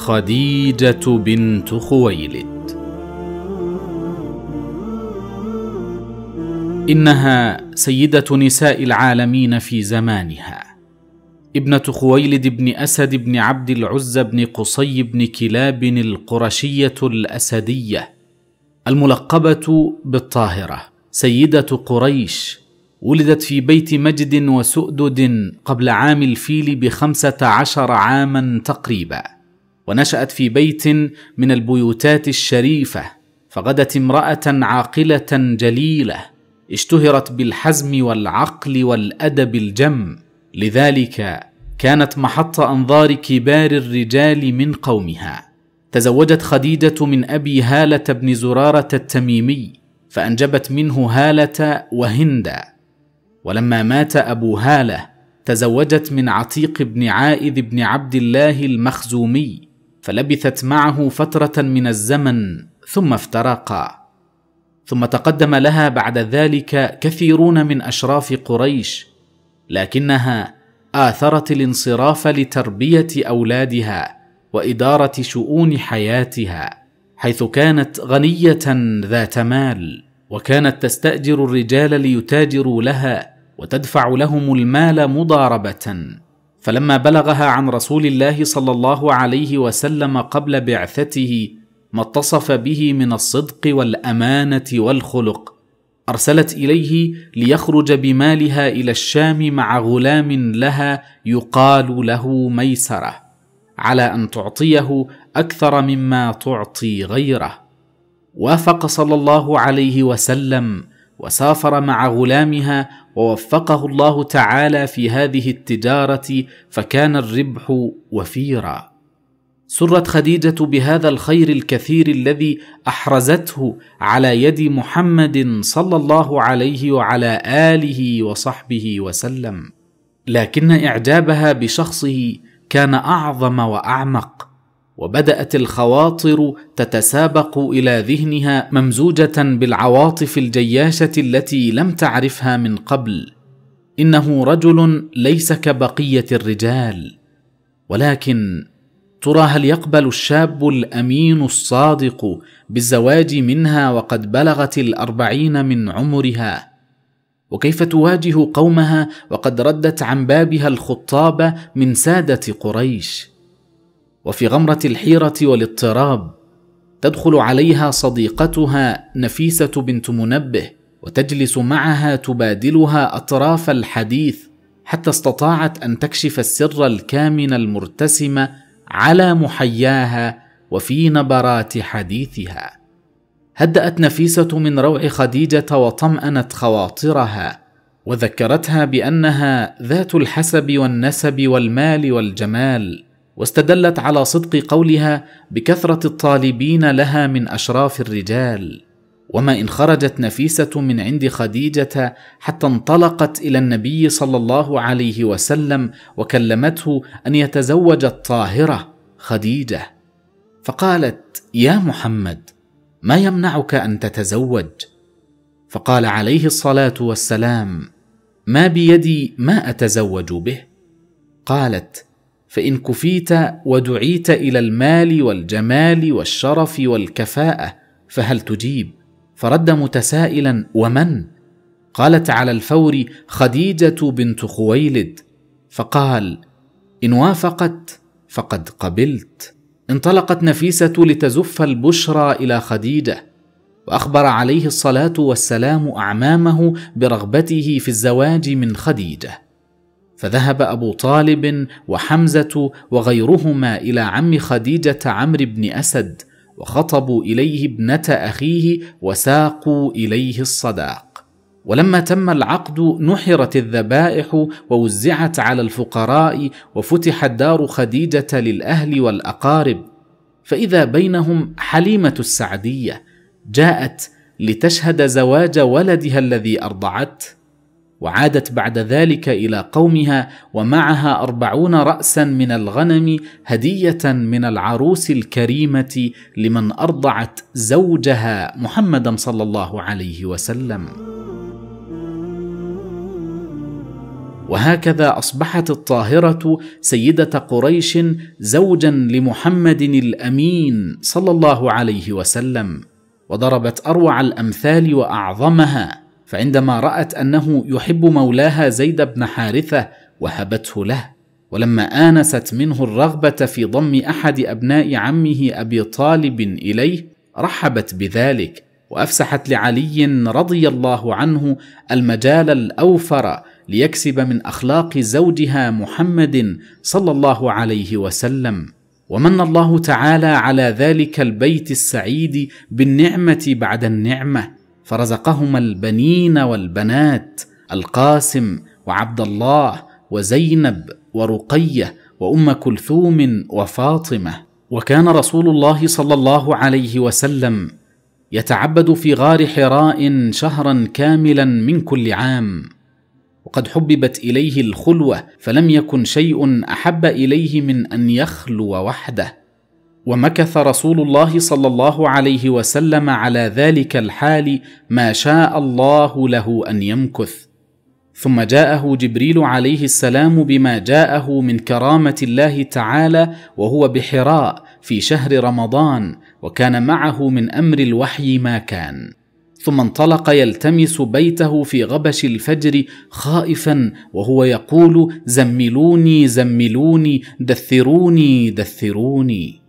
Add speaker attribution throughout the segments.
Speaker 1: خديجه بنت خويلد انها سيده نساء العالمين في زمانها ابنه خويلد بن اسد بن عبد العزى بن قصي بن كلاب القرشيه الاسديه الملقبه بالطاهره سيده قريش ولدت في بيت مجد وسؤدد قبل عام الفيل بخمسه عشر عاما تقريبا ونشأت في بيت من البيوتات الشريفة فغدت امرأة عاقلة جليلة اشتهرت بالحزم والعقل والأدب الجم لذلك كانت محط أنظار كبار الرجال من قومها تزوجت خديجة من أبي هالة بن زرارة التميمي فأنجبت منه هالة وهندا ولما مات أبو هالة تزوجت من عتيق بن عائذ بن عبد الله المخزومي فلبثت معه فتره من الزمن ثم افترقا ثم تقدم لها بعد ذلك كثيرون من اشراف قريش لكنها اثرت الانصراف لتربيه اولادها واداره شؤون حياتها حيث كانت غنيه ذات مال وكانت تستاجر الرجال ليتاجروا لها وتدفع لهم المال مضاربه فلما بلغها عن رسول الله صلى الله عليه وسلم قبل بعثته ما اتصف به من الصدق والامانه والخلق ارسلت اليه ليخرج بمالها الى الشام مع غلام لها يقال له ميسره على ان تعطيه اكثر مما تعطي غيره وافق صلى الله عليه وسلم وسافر مع غلامها ووفقه الله تعالى في هذه التجاره فكان الربح وفيرا سرت خديجه بهذا الخير الكثير الذي احرزته على يد محمد صلى الله عليه وعلى اله وصحبه وسلم لكن اعجابها بشخصه كان اعظم واعمق وبدات الخواطر تتسابق الى ذهنها ممزوجه بالعواطف الجياشه التي لم تعرفها من قبل انه رجل ليس كبقيه الرجال ولكن ترى هل يقبل الشاب الامين الصادق بالزواج منها وقد بلغت الاربعين من عمرها وكيف تواجه قومها وقد ردت عن بابها الخطاب من ساده قريش وفي غمره الحيره والاضطراب تدخل عليها صديقتها نفيسه بنت منبه وتجلس معها تبادلها اطراف الحديث حتى استطاعت ان تكشف السر الكامن المرتسم على محياها وفي نبرات حديثها هدات نفيسه من روع خديجه وطمانت خواطرها وذكرتها بانها ذات الحسب والنسب والمال والجمال واستدلت على صدق قولها بكثره الطالبين لها من اشراف الرجال وما ان خرجت نفيسه من عند خديجه حتى انطلقت الى النبي صلى الله عليه وسلم وكلمته ان يتزوج الطاهره خديجه فقالت يا محمد ما يمنعك ان تتزوج فقال عليه الصلاه والسلام ما بيدي ما اتزوج به قالت فان كفيت ودعيت الى المال والجمال والشرف والكفاءه فهل تجيب فرد متسائلا ومن قالت على الفور خديجه بنت خويلد فقال ان وافقت فقد قبلت انطلقت نفيسه لتزف البشرى الى خديجه واخبر عليه الصلاه والسلام اعمامه برغبته في الزواج من خديجه فذهب ابو طالب وحمزه وغيرهما الى عم خديجه عمرو بن اسد وخطبوا اليه ابنه اخيه وساقوا اليه الصداق ولما تم العقد نحرت الذبائح ووزعت على الفقراء وفتحت دار خديجه للاهل والاقارب فاذا بينهم حليمه السعديه جاءت لتشهد زواج ولدها الذي ارضعته وعادت بعد ذلك الى قومها ومعها اربعون راسا من الغنم هديه من العروس الكريمه لمن ارضعت زوجها محمدا صلى الله عليه وسلم وهكذا اصبحت الطاهره سيده قريش زوجا لمحمد الامين صلى الله عليه وسلم وضربت اروع الامثال واعظمها فعندما رأت أنه يحب مولاها زيد بن حارثة وهبته له ولما آنست منه الرغبة في ضم أحد أبناء عمه أبي طالب إليه رحبت بذلك وأفسحت لعلي رضي الله عنه المجال الأوفر ليكسب من اخلاق زوجها محمد صلى الله عليه وسلم ومن الله تعالى على ذلك البيت السعيد بالنعمه بعد النعمه فرزقهما البنين والبنات القاسم وعبد الله وزينب ورقيه وام كلثوم وفاطمه وكان رسول الله صلى الله عليه وسلم يتعبد في غار حراء شهرا كاملا من كل عام وقد حببت اليه الخلوه فلم يكن شيء احب اليه من ان يخلو وحده ومكث رسول الله صلى الله عليه وسلم على ذلك الحال ما شاء الله له ان يمكث ثم جاءه جبريل عليه السلام بما جاءه من كرامه الله تعالى وهو بحراء في شهر رمضان وكان معه من امر الوحي ما كان ثم انطلق يلتمس بيته في غبش الفجر خائفا وهو يقول زملوني زملوني دثروني دثروني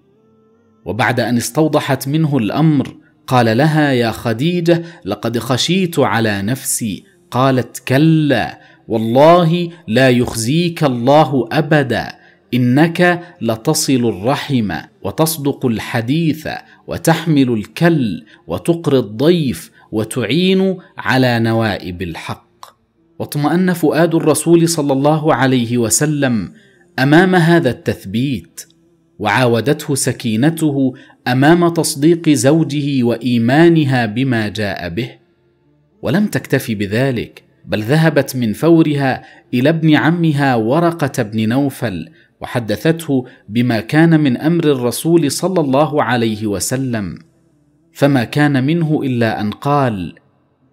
Speaker 1: وبعد ان استوضحت منه الامر قال لها يا خديجه لقد خشيت على نفسي قالت كلا والله لا يخزيك الله ابدا انك لتصل الرحم وتصدق الحديث وتحمل الكل وتقري الضيف وتعين على نوائب الحق واطمان فؤاد الرسول صلى الله عليه وسلم امام هذا التثبيت وعاودته سكينته امام تصديق زوجه وايمانها بما جاء به ولم تكتف بذلك بل ذهبت من فورها الى ابن عمها ورقه بن نوفل وحدثته بما كان من امر الرسول صلى الله عليه وسلم فما كان منه الا ان قال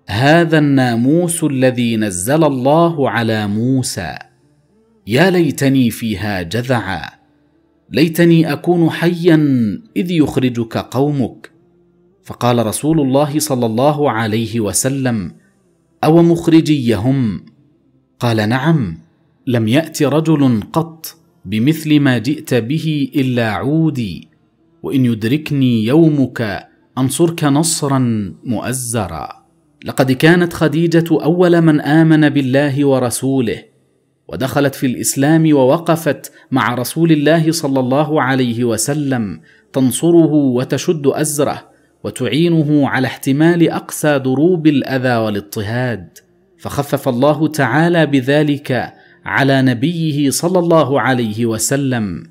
Speaker 1: هذا الناموس الذي نزل الله على موسى يا ليتني فيها جذعا ليتني اكون حيا اذ يخرجك قومك فقال رسول الله صلى الله عليه وسلم او مخرجيهم قال نعم لم يات رجل قط بمثل ما جئت به الا عودي وان يدركني يومك انصرك نصرا مؤزرا لقد كانت خديجه اول من امن بالله ورسوله ودخلت في الاسلام ووقفت مع رسول الله صلى الله عليه وسلم تنصره وتشد ازره وتعينه على احتمال اقسى دروب الاذى والاضطهاد فخفف الله تعالى بذلك على نبيه صلى الله عليه وسلم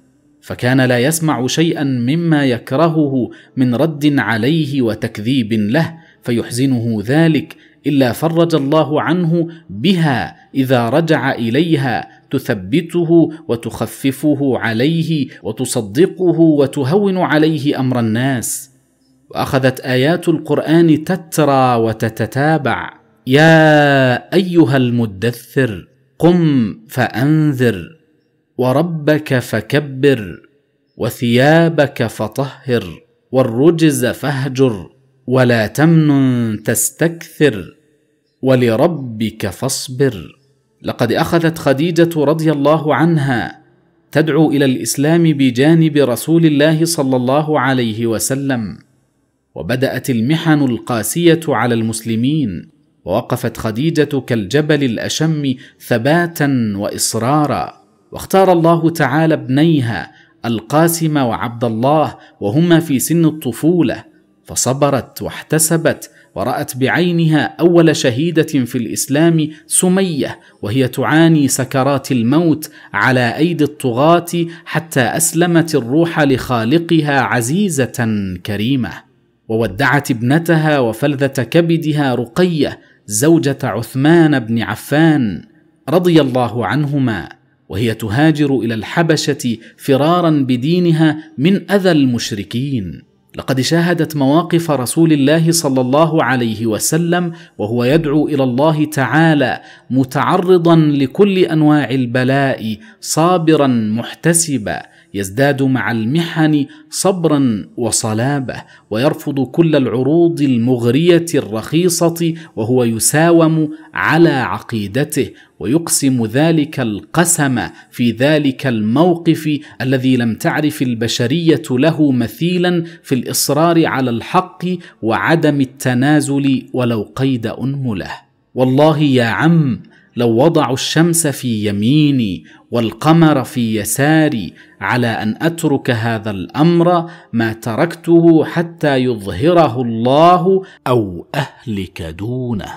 Speaker 1: فكان لا يسمع شيئا مما يكرهه من رد عليه وتكذيب له فيحزنه ذلك الا فرج الله عنه بها اذا رجع اليها تثبته وتخففه عليه وتصدقه وتهون عليه امر الناس واخذت ايات القران تترى وتتتابع يا ايها المدثر قم فانذر وربك فكبر وثيابك فطهر والرجز فاهجر ولا تمنن تستكثر ولربك فاصبر لقد اخذت خديجه رضي الله عنها تدعو الى الاسلام بجانب رسول الله صلى الله عليه وسلم وبدات المحن القاسيه على المسلمين ووقفت خديجه كالجبل الاشم ثباتا واصرارا واختار الله تعالى ابنيها القاسم وعبد الله وهما في سن الطفوله فصبرت واحتسبت ورأت بعينها أول شهيدة في الإسلام سمية وهي تعاني سكرات الموت على أيدي الطغاة حتى أسلمت الروح لخالقها عزيزة كريمة وودعت ابنتها وفلذة كبدها رقية زوجة عثمان بن عفان رضي الله عنهما وهي تهاجر إلى الحبشة فرارا بدينها من أذى المشركين لقد شاهدت مواقف رسول الله صلى الله عليه وسلم وهو يدعو الى الله تعالى متعرضا لكل انواع البلاء صابرا محتسبا يزداد مع المحن صبرا وصلابه ويرفض كل العروض المغريه الرخيصه وهو يساوم على عقيدته ويقسم ذلك القسم في ذلك الموقف الذي لم تعرف البشريه له مثيلا في الاصرار على الحق وعدم التنازل ولو قيد انمله والله يا عم لو وضعوا الشمس في يميني والقمر في يساري على ان اترك هذا الامر ما تركته حتى يظهره الله او اهلك دونه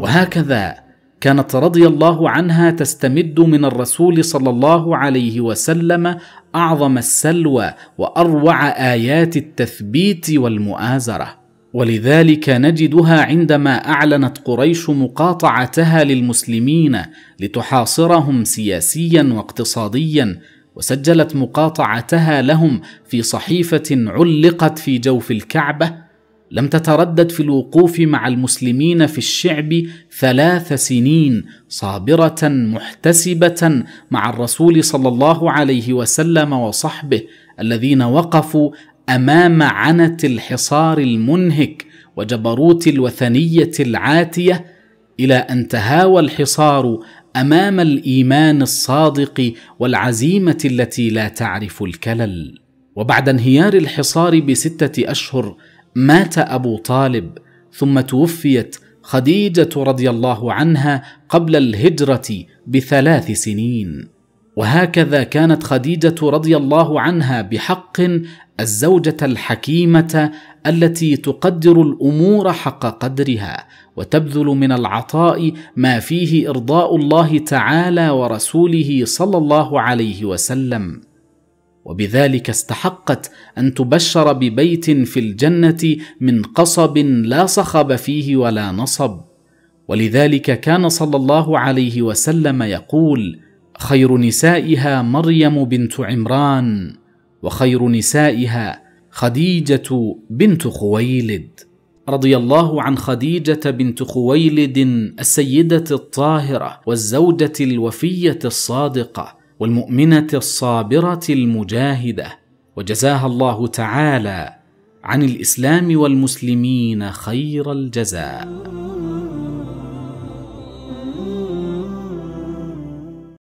Speaker 1: وهكذا كانت رضي الله عنها تستمد من الرسول صلى الله عليه وسلم اعظم السلوى واروع ايات التثبيت والمؤازره ولذلك نجدها عندما اعلنت قريش مقاطعتها للمسلمين لتحاصرهم سياسيا واقتصاديا وسجلت مقاطعتها لهم في صحيفه علقت في جوف الكعبه لم تتردد في الوقوف مع المسلمين في الشعب ثلاث سنين صابره محتسبه مع الرسول صلى الله عليه وسلم وصحبه الذين وقفوا امام عنة الحصار المنهك وجبروت الوثنيه العاتيه الى ان تهاوى الحصار امام الايمان الصادق والعزيمه التي لا تعرف الكلل وبعد انهيار الحصار بسته اشهر مات ابو طالب ثم توفيت خديجه رضي الله عنها قبل الهجره بثلاث سنين وهكذا كانت خديجه رضي الله عنها بحق الزوجه الحكيمه التي تقدر الامور حق قدرها وتبذل من العطاء ما فيه ارضاء الله تعالى ورسوله صلى الله عليه وسلم وبذلك استحقت ان تبشر ببيت في الجنه من قصب لا صخب فيه ولا نصب ولذلك كان صلى الله عليه وسلم يقول خير نسائها مريم بنت عمران وخير نسائها خديجه بنت خويلد رضي الله عن خديجه بنت خويلد السيده الطاهره والزوجه الوفيه الصادقه والمؤمنه الصابره المجاهده وجزاها الله تعالى عن الاسلام والمسلمين خير الجزاء